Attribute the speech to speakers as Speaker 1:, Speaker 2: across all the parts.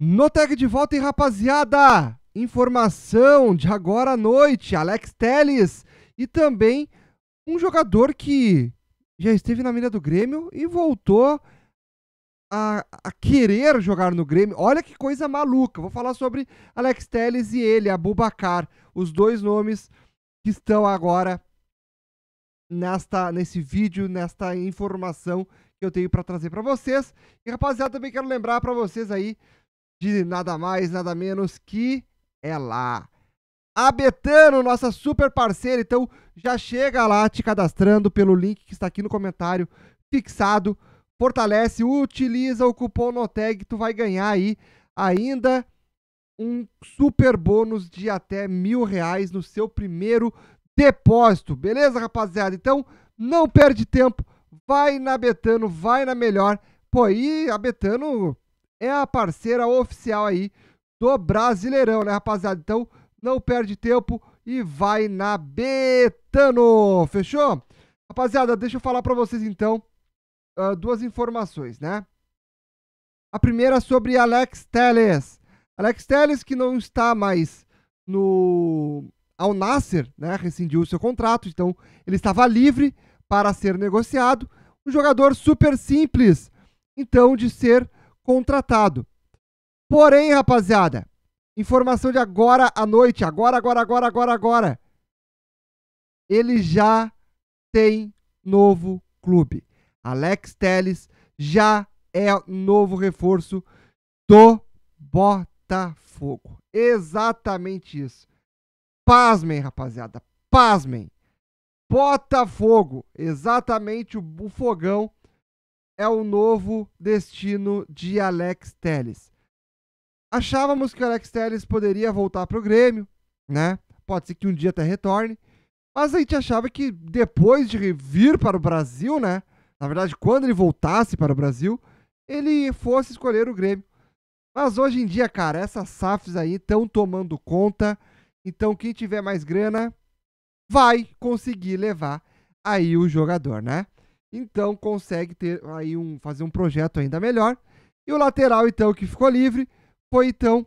Speaker 1: No tag de volta, hein, rapaziada? Informação de agora à noite, Alex Teles e também um jogador que já esteve na mira do Grêmio e voltou a, a, querer jogar no Grêmio. Olha que coisa maluca. Vou falar sobre Alex Teles e ele, Abubacar, os dois nomes que estão agora nesta nesse vídeo, nesta informação que eu tenho para trazer para vocês. E rapaziada, também quero lembrar para vocês aí de nada mais, nada menos que ela. A Betano, nossa super parceira, então já chega lá te cadastrando pelo link que está aqui no comentário fixado. Fortalece, utiliza o cupom NOTEG, tu vai ganhar aí ainda um super bônus de até mil reais no seu primeiro depósito. Beleza, rapaziada? Então, não perde tempo, vai na Betano, vai na melhor. Pô, aí a Betano é a parceira oficial aí do Brasileirão, né, rapaziada? Então, não perde tempo e vai na Betano, fechou? Rapaziada, deixa eu falar para vocês então uh, duas informações, né? A primeira é sobre Alex Teles. Alex Teles que não está mais no Al Nasser, né? Rescindiu seu contrato, então ele estava livre para ser negociado. Um jogador super simples, então de ser contratado. Porém, rapaziada, informação de agora à noite, agora, agora, agora, agora, agora. Ele já tem novo clube. Alex Teles já é novo reforço do Botafogo. Exatamente isso. Pasmem, rapaziada. Pasmem. Botafogo, exatamente o, o fogão é o novo destino de Alex Telles. Achávamos que o Alex Telles poderia voltar para o Grêmio, né? Pode ser que um dia até retorne. Mas a gente achava que depois de vir para o Brasil, né? Na verdade, quando ele voltasse para o Brasil, ele fosse escolher o Grêmio. Mas hoje em dia, cara, essas SAFs aí estão tomando conta. Então, quem tiver mais grana vai conseguir levar aí o jogador, né? Então consegue ter aí um fazer um projeto ainda melhor. E o lateral então que ficou livre foi então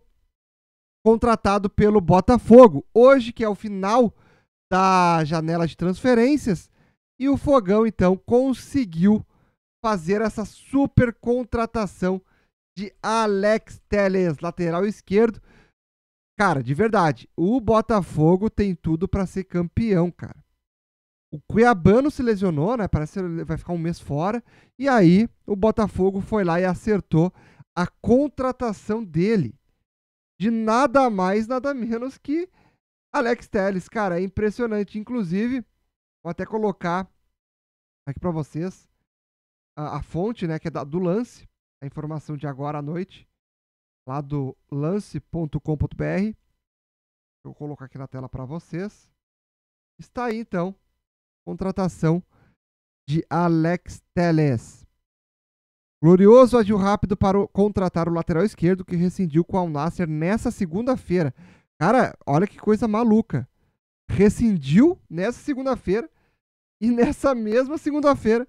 Speaker 1: contratado pelo Botafogo. Hoje que é o final da janela de transferências e o Fogão então conseguiu fazer essa super contratação de Alex Teles, lateral esquerdo. Cara, de verdade, o Botafogo tem tudo para ser campeão, cara. O Cuiabano se lesionou, né? Parece que vai ficar um mês fora. E aí o Botafogo foi lá e acertou a contratação dele. De nada mais, nada menos que Alex Telles. Cara, é impressionante. Inclusive, vou até colocar aqui para vocês a, a, fonte, né? Que é da, do lance. A informação de agora à noite. Lá do lance.com.br. Vou colocar aqui na tela para vocês. Está aí então contratação de Alex Teles. Glorioso agiu rápido para contratar o lateral esquerdo que rescindiu com o Al-Nasser nessa segunda-feira. Cara, olha que coisa maluca. Rescindiu nessa segunda-feira e nessa mesma segunda-feira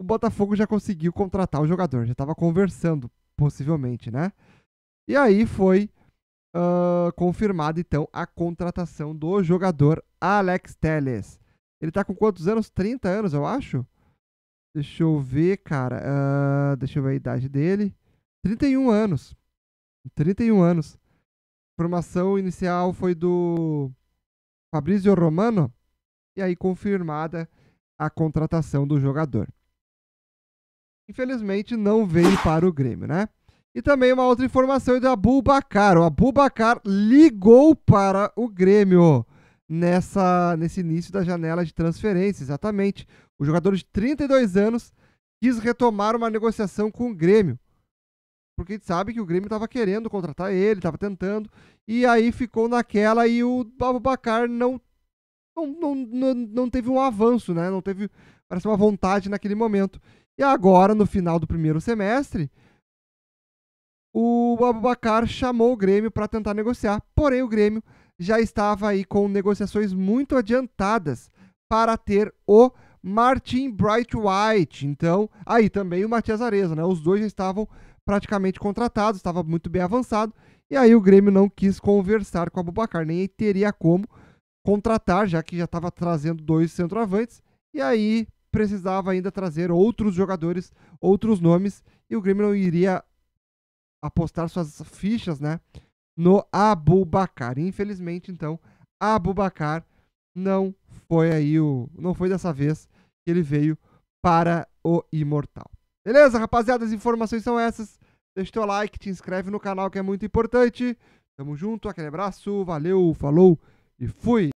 Speaker 1: o Botafogo já conseguiu contratar o jogador. Já estava conversando, possivelmente, né? E aí foi uh, confirmada então a contratação do jogador Alex Telles. Ele tá com quantos anos? 30 anos, eu acho? Deixa eu ver, cara. Uh, deixa eu ver a idade dele. 31 anos. 31 anos. formação inicial foi do Fabrizio Romano. E aí confirmada a contratação do jogador. Infelizmente não veio para o Grêmio, né? E também uma outra informação é do Abubacar. O Abubacar ligou para o Grêmio nessa, nesse início da janela de transferência, exatamente. O jogador de 32 anos quis retomar uma negociação com o Grêmio. Porque a gente sabe que o Grêmio estava querendo contratar ele, estava tentando, e aí ficou naquela e o Babacar não, não, não, não, não teve um avanço, né? Não teve, parece uma vontade naquele momento. E agora, no final do primeiro semestre, o Babacar chamou o Grêmio para tentar negociar, porém o Grêmio já estava aí com negociações muito adiantadas para ter o Martin Bright White. Então, aí também o Matias Areza, né? Os dois já estavam praticamente contratados, estava muito bem avançado. E aí o Grêmio não quis conversar com a Bubacar, nem teria como contratar, já que já estava trazendo dois centroavantes. E aí precisava ainda trazer outros jogadores, outros nomes, e o Grêmio não iria apostar suas fichas, né? no Abubacar. Infelizmente, então, Abubacar não foi aí o. Não foi dessa vez que ele veio para o Imortal. Beleza, rapaziada? As informações são essas. Deixa teu like, te inscreve no canal que é muito importante. Tamo junto, aquele abraço, valeu, falou e fui!